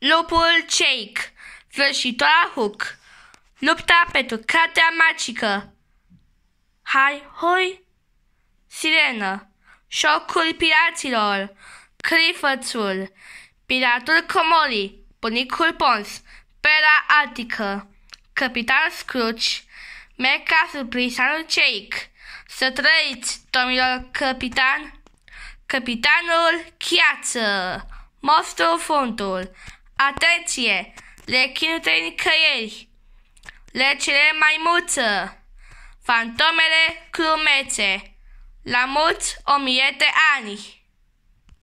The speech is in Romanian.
Lupul Jake, Vrăjitoarea Hook Lupta pentru cartea magică Hai, hoi! Sirenă Șocul piraților Clifățul Piratul Comori, Bunicul Pons Pera Atică Capitan Scrooge Meca Surprisanul Jake. Să trăiți, domnilor capitan Capitanul Chiață mostru Fundul Atenție! Lechii nu Le nicăieri. mai muță! Fantomele crumețe! La mulți o mie de ani.